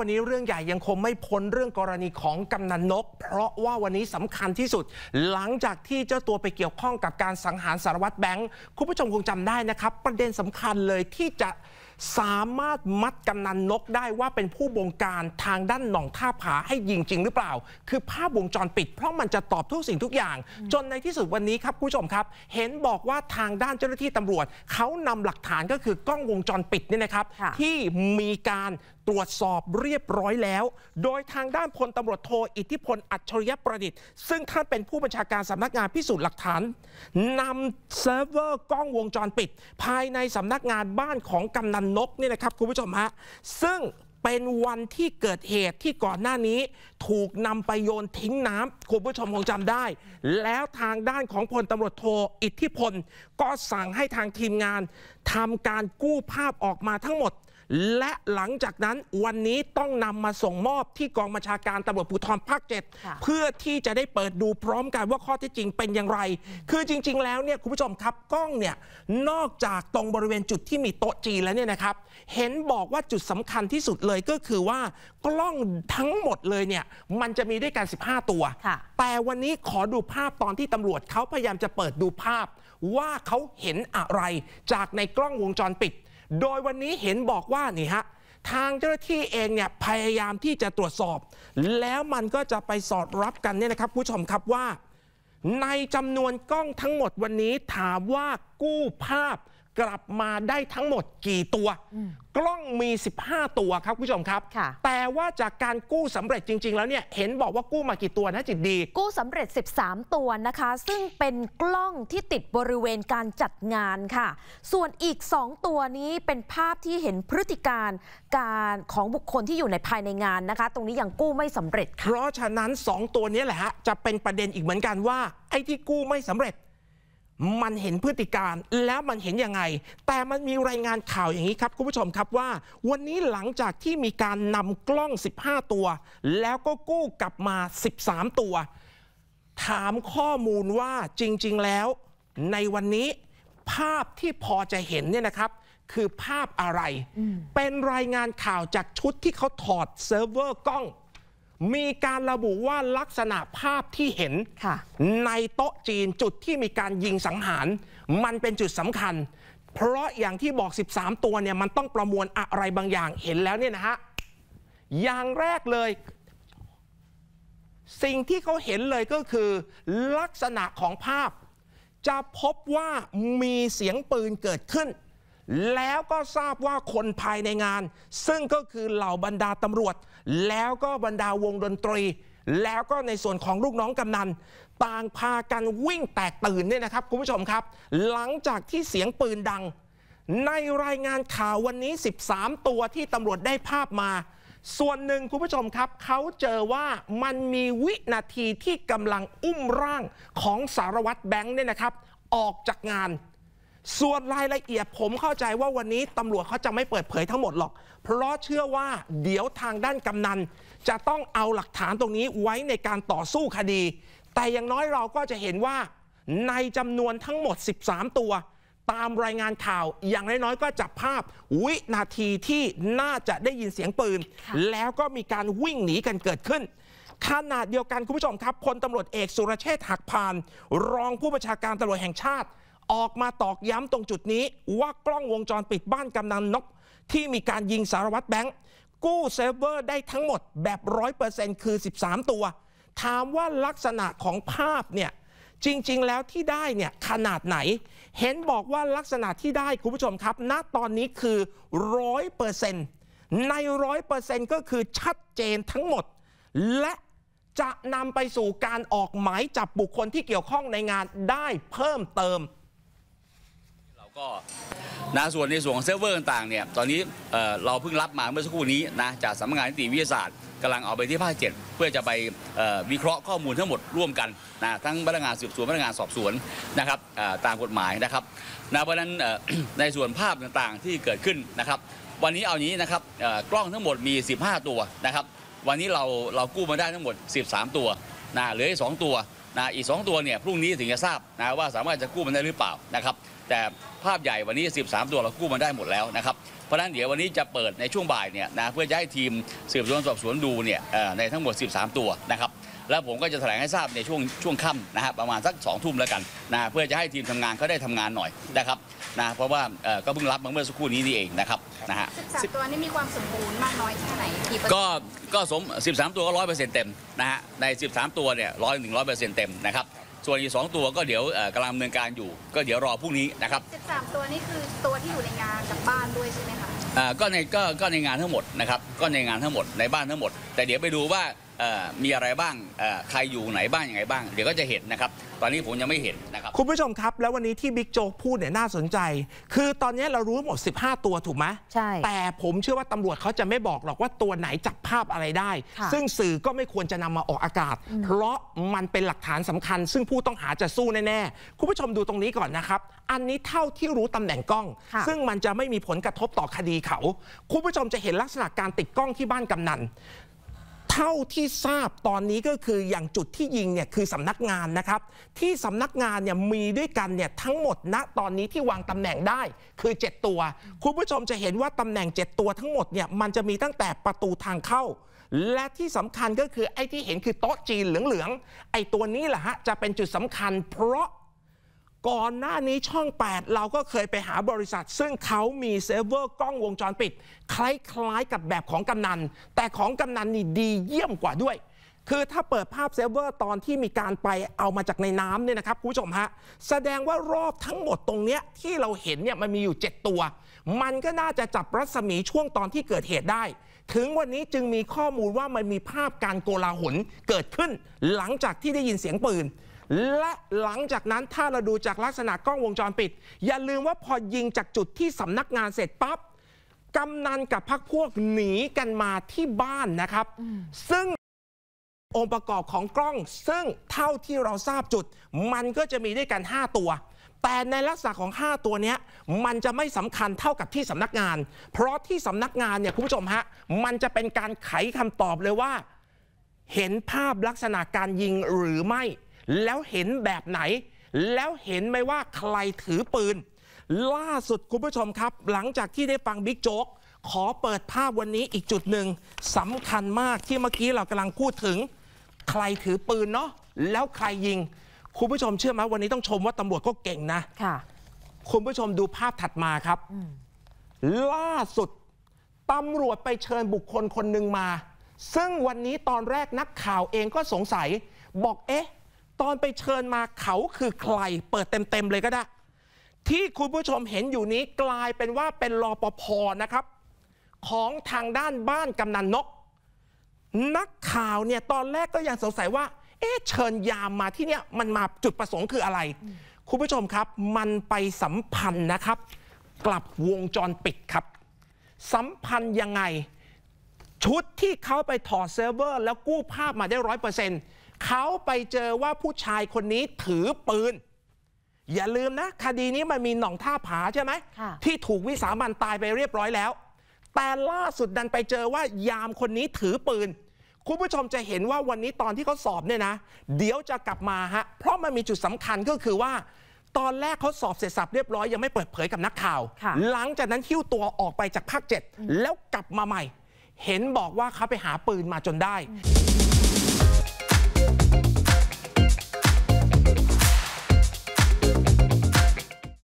วันนี้เรื่องใหญ่ยังคงไม่พ้นเรื่องกรณีของกำนันนก เพราะว่าวันนี้สำคัญที่สุด หลังจากที่เจ้าตัวไปเกี่ยวข้องกับการสังหารสารวัตรแบงค์คุณผู้ชมคงจำได้นะครับ ประเด็นสำคัญเลยที่จะสามารถมัดกำนันนกได้ว่าเป็นผู้บงการทางด้านหนองท่าผาให้ยิงจริงหรือเปล่า คือภาพวงจรปิดเพราะมันจะตอบทุกสิ่งทุกอย่าง จนในที่สุดวันนี้ครับผู้ชมครับ เห็นบอกว่าทางด้านเจ้าหน้าที่ตำรวจเขานำหลักฐานก็คือกล้องวงจรปิดนี่นะครับ ที่มีการตรวจสอบเรียบร้อยแล้ว โดยทางด้านพลตำรวจโท อิทธิพลอัจฉริยประดิษฐ์ ซึ่งท่านเป็นผู้บัญชาการสำนักงาน พิสูจน์หลักฐานนำเซิร์ฟเวอร์กล้องวงจรปิด ภายในสำนักงานบ้านของกานันนกนี่นะครับคุณผู้ชมฮะซึ่งเป็นวันที่เกิดเหตุที่ก่อนหน้านี้ ถูกนำไปโยนทิ้งน้ำคุณผู้ชมคงจำได้ แล้วทางด้านของพลตำรวจโทอิทธิพล ก็สั่งให้ทางทีมงานทำการกู้ภาพออกมาทั้งหมดและหลังจากนั้นวันนี้ต้องนำมาส่งมอบที่กองบัญชาการตำรวจภูธรภาคเจ็ดเพื่อที่จะได้เปิดดูพร้อมกันว่าข้อที่จริงเป็นอย่างไร คือจริงๆ แล้วเนี่ยคุณผู้ชมครับกล้องเนี่ยนอกจากตรงบริเวณจุดที่มีโต๊ะจีนแล้วเนี่ยนะครับเห็นบอกว่าจุดสำคัญที่สุดเลยก็คือว่า กล้องทั้งหมดเลยเนี่ยมันจะมีด้วยกัน15 ตัวแต่วันนี้ขอดูภาพตอนที่ตำรวจเขาพยายามจะเปิดดูภาพว่าเขาเห็นอะไร จากในกล้องวงจรปิดโดยวันนี้เห็นบอกว่านี่ฮะทางเจ้าหน้าที่เองเนี่ย พยายามที่จะตรวจสอบ แล้วมันก็จะไปสอดรับกันเนี่ยนะครับผู้ชมครับว่า ในจำนวนกล้องทั้งหมดวันนี้ถามว่ากู้ภาพกลับมาได้ทั้งหมดกี่ตัว กล้องมี 15 ตัวครับผู้ชมครับ แต่ว่าจากการกู้สำเร็จจริงๆแล้วเนี่ย เห็นบอกว่ากู้มากี่ตัวนะจิตดี กู้สำเร็จ 13 ตัวนะคะ ซึ่งเป็นกล้องที่ติดบริเวณการจัดงานค่ะ ส่วนอีก 2 ตัวนี้เป็นภาพที่เห็นพฤติการการของบุคคลที่อยู่ในภายในงานนะคะ ตรงนี้ยังกู้ไม่สำเร็จ เพราะฉะนั้น2ตัวนี้แหละฮะจะเป็นประเด็นอีกเหมือนกันว่า ไอ้ที่กู้ไม่สำเร็จมันเห็นพฤติการแล้วมันเห็นยังไง แต่มันมีรายงานข่าวอย่างนี้ครับคุณผู้ชมครับว่าวันนี้หลังจากที่มีการนำกล้อง 15 ตัว แล้วก็กู้กลับมา 13 ตัว ถามข้อมูลว่าจริงๆแล้ว ในวันนี้ภาพที่พอจะเห็นเนี่ยนะครับ คือภาพอะไร เป็นรายงานข่าวจากชุดที่เขาถอดเซิร์ฟเวอร์กล้องมีการระบุว่าลักษณะภาพที่เห็นในโต๊ะจีนจุดที่มีการยิงสังหาร มันเป็นจุดสำคัญ เพราะอย่างที่บอก 13 ตัวเนี่ยมันต้องประมวลอะไรบางอย่างเห็นแล้วเนี่ยนะฮะ อย่างแรกเลย สิ่งที่เขาเห็นเลยก็คือ ลักษณะของภาพจะพบว่ามีเสียงปืนเกิดขึ้นแล้วก็ทราบว่าคนภายในงาน ซึ่งก็คือเหล่าบรรดาตำรวจ แล้วก็บรรดาวงดนตรี แล้วก็ในส่วนของลูกน้องกำนัน ต่างพากันวิ่งแตกตื่นเนี่ยนะครับคุณผู้ชมครับ หลังจากที่เสียงปืนดัง ในรายงานข่าววันนี้ 13 ตัวที่ตำรวจได้ภาพมา ส่วนหนึ่งคุณผู้ชมครับเขาเจอว่ามันมีวินาทีที่กำลังอุ้มร่างของสารวัตรแบงค์เนี่ยนะครับ ออกจากงานส่วนรายละเอียดผมเข้าใจว่าวันนี้ตำรวจเขาจะไม่เปิดเผยทั้งหมดหรอก เพราะเชื่อว่าเดี๋ยวทางด้านกำนัน จะต้องเอาหลักฐานตรงนี้ไว้ในการต่อสู้คดี แต่อย่างน้อยเราก็จะเห็นว่า ในจำนวนทั้งหมด 13 ตัว ตามรายงานข่าวอย่างน้อยๆก็จับภาพวินาทีที่น่าจะได้ยินเสียงปืน แล้วก็มีการวิ่งหนีกันเกิดขึ้นขนาดเดียวกันคุณผู้ชมครับพลตำรวจเอกสุรเชษฐ์หักพาน รองผู้บัญชาการตำรวจแห่งชาติออกมาตอกย้ำตรงจุดนี้ว่ากล้องวงจรปิดบ้านกำนันนกที่มีการยิงสารวัตรแบงค์กู้เซิร์ฟเวอร์ได้ทั้งหมดแบบ 100%คือ 13 ตัว ถามว่าลักษณะของภาพเนี่ยจริง ๆแล้วที่ได้เนี่ยขนาดไหน เห็นบอกว่าลักษณะที่ได้คุณผู้ชมครับ ณตอนนี้คือร้อยเปอร์เซ็นต์ในร้อยเปอร์เซ็นต์ก็คือชัดเจนทั้งหมด และจะนำไปสู่การออกหมายจับบุคคลที่เกี่ยวข้องในงานได้เพิ่มเติมก็นะส่วนในส่วนของเซิร์ฟเวอร์ต่างเนี่ยตอนนี้เเราเพิ่งรับมาเมื่อสักครู่นี้นะจากสำนักงานนิติวิทยาศาสตร์กำลังเอาไปที่ภาค7เพื่อจะไปวิเคราะห์ข้อมูลทั้งหมดร่วมกันนะทั้งพนักงานสืบสวนพนักงานสอบสวนนะครับตามกฎหมายนะครับนะเพราะฉะนั้นในส่วนภาพต่างๆที่เกิดขึ้นนะครับ วันนี้เอายนี้นะครับกล้องทั้งหมดมี 15 ตัวนะครับ วันนี้เราเรากู้มาได้ทั้งหมด 13 ตัวนะเหลืออีก 2 ตัวนะอีก2ตัวเนี่ยพรุ่งนี้ถึงจะทราบนะว่าสามารถจะกู้มันได้หรือเปล่านะครับแต่ภาพใหญ่วันนี้ 13 ตัวเรากู้มาได้หมดแล้วนะครับ เพราะนั้นเดี๋ยววันนี้จะเปิดในช่วงบ่ายเนี่ยนะ เพื่อจะให้ทีมสืบสวนสอบสวนดูเนี่ยในทั้งหมด 13 ตัวนะครับ แล้วผมก็จะแถลงให้ทราบในช่วงช่วงค่ำนะฮะประมาณสัก2ทุ่มแล้วกันนะ เพื่อจะให้ทีมทำงานเขาได้ทำงานหน่อยนะครับนะ เพราะว่าก็เพิ่งรับมาเมื่อสักครู่นี้นี่เองนะครับนะฮะสิบตัวนี้มีความสมบูรณ์มากน้อยแค่ไหน ก็ก็สม 13 ตัวก็ร้อยเปอร์เซ็นต์เต็มนะฮะใน13 ตัวเนี่ยร้อยถึงร้อยเปอร์เซ็นต์เต็มนะครับส่วนอีก2ตัวก็เดี๋ยวกำลังดำเนินการอยู่ ก็เดี๋ยวรอพรุ่งนี้นะครับ13ตัวนี้คือตัวที่อยู่ในงานกับบ้านด้วยใช่ไหมคะอ่าก็ในก็ก็ในงานทั้งหมดนะครับก็ในงานทั้งหมดในบ้านทั้งหมด แต่เดี๋ยวไปดูว่ามีอะไรบ้าง ใครอยู่ไหนบ้างยังไงบ้าง เดี๋ยวก็จะเห็นนะครับ ตอนนี้ผมยังไม่เห็นนะครับ คุณผู้ชมครับ แล้ววันนี้ที่บิ๊กโจ๊กพูดเนี่ยน่าสนใจ คือตอนนี้เรารู้หมด 15 ตัวถูกไหม ใช่ แต่ผมเชื่อว่าตำรวจเขาจะไม่บอกหรอกว่าตัวไหนจับภาพอะไรได้ ซึ่งสื่อก็ไม่ควรจะนำมาออกอากาศ เพราะมันเป็นหลักฐานสำคัญ ซึ่งผู้ต้องหาจะสู้แน่ๆ คุณผู้ชมดูตรงนี้ก่อนนะครับ อันนี้เท่าที่รู้ตำแหน่งกล้อง ซึ่งมันจะไม่มีผลกระทบต่อคดีเขา คุณผู้ชมจะเห็นลักษณะการติดกล้องที่บ้านกำนันเท่าที่ทราบตอนนี้ก็คืออย่างจุดที่ยิงเนี่ยคือสำนักงานนะครับที่สำนักงานเนี่ยมีด้วยกันเนี่ยทั้งหมดณตอนนี้ที่วางตำแหน่งได้คือ 7 ตัว คุณผู้ชมจะเห็นว่าตำแหน่ง 7 ตัวทั้งหมดเนี่ยมันจะมีตั้งแต่ประตูทางเข้า และที่สำคัญก็คือไอ้ที่เห็นคือโต๊ะจีนเหลืองๆไอ้ตัวนี้แหละฮะจะเป็นจุดสำคัญ เพราะก่อนหน้านี้ช่อง 8 เราก็เคยไปหาบริษัท ซึ่งเขามีเซิร์ฟเวอร์กล้องวงจรปิด คล้ายๆกับแบบของกำนัน แต่ของกำนันนี่ดีเยี่ยมกว่าด้วย คือถ้าเปิดภาพเซิร์ฟเวอร์ตอนที่มีการไปเอามาจากในน้ำเนี่ยนะครับคุณผู้ชมฮะแสดงว่ารอบทั้งหมดตรงเนี้ยที่เราเห็นเนี่ยมันมีอยู่ 7 ตัว มันก็น่าจะจับรัศมีช่วงตอนที่เกิดเหตุได้ ถึงวันนี้จึงมีข้อมูลว่ามันมีภาพการโกลาหลเกิดขึ้น หลังจากที่ได้ยินเสียงปืนและหลังจากนั้นถ้าเราดูจากลักษณะกล้องวงจรปิด อย่าลืมว่าพอยิงจากจุดที่สำนักงานเสร็จปั๊บกำนันกับพักพวกหนีกันมาที่บ้านนะครับ ซึ่งองค์ประกอบของกล้อง ซึ่งเท่าที่เราทราบจุด มันก็จะมีด้วยกัน 5 ตัว แต่ในลักษณะของ 5 ตัวนี้ มันจะไม่สำคัญเท่ากับที่สำนักงาน เพราะที่สำนักงานเนี่ยคุณผู้ชมฮะมันจะเป็นการไขคำตอบเลยว่า เห็นภาพลักษณะการยิงหรือไม่แล้วเห็นแบบไหน แล้วเห็นไหมว่าใครถือปืน ล่าสุดคุณผู้ชมครับ หลังจากที่ได้ฟังบิ๊กโจ๊กขอเปิดภาพวันนี้อีกจุดหนึ่งสำคัญมากที่เมื่อกี้เรากำลังพูดถึง ใครถือปืนเนาะแล้วใครยิงคุณผู้ชมเชื่อไหมวันนี้ต้องชมว่าตำรวจก็เก่งนะค่ะ คุณผู้ชมดูภาพถัดมาครับล่าสุดตำรวจไปเชิญบุคคลคนหนึ่งมา ซึ่งวันนี้ตอนแรกนักข่าวเองก็สงสัย บอกเอ๊ะตอนไปเชิญมาเขาคือใครเปิดเต็มๆเลยก็ได้ ที่คุณผู้ชมเห็นอยู่นี้กลายเป็นว่าเป็นรอปภนะครับของทางด้านบ้านกำนันนก นักข่าวเนี่ยตอนแรกก็ยังสงสัยว่าเอ๊ะเชิญยามมาที่เนี่ยมันมาจุดประสงค์คืออะไร คุณผู้ชมครับมันไปสัมพันธ์นะครับกลับวงจรปิดครับ สัมพันธ์ยังไง ชุดที่เขาไปถอดเซิร์ฟเวอร์ แล้วกู้ภาพมาได้ร้อยเปอร์เซ็นต์เขาไปเจอว่าผู้ชายคนนี้ถือปืน อย่าลืมนะคดีนี้มันมีหน่องท่าผาใช่ไหมที่ถูกวิสามันตายไปเรียบร้อยแล้ว แต่ล่าสุดดันไปเจอว่ายามคนนี้ถือปืนคุณผู้ชมจะเห็นว่าวันนี้ตอนที่เขาสอบเนี่ยนะเดี๋ยวจะกลับมาฮะเพราะมันมีจุดสำคัญก็คือว่า ตอนแรกเขาสอบเสร็จสับเรียบร้อยยังไม่เปิดเผยกับนักข่าวหลังจากนั้นหิ้วตัวออกไปจากภาคเจ็ดแล้วกลับมาใหม่ เห็นบอกว่าเขาไปหาปืนมาจนได้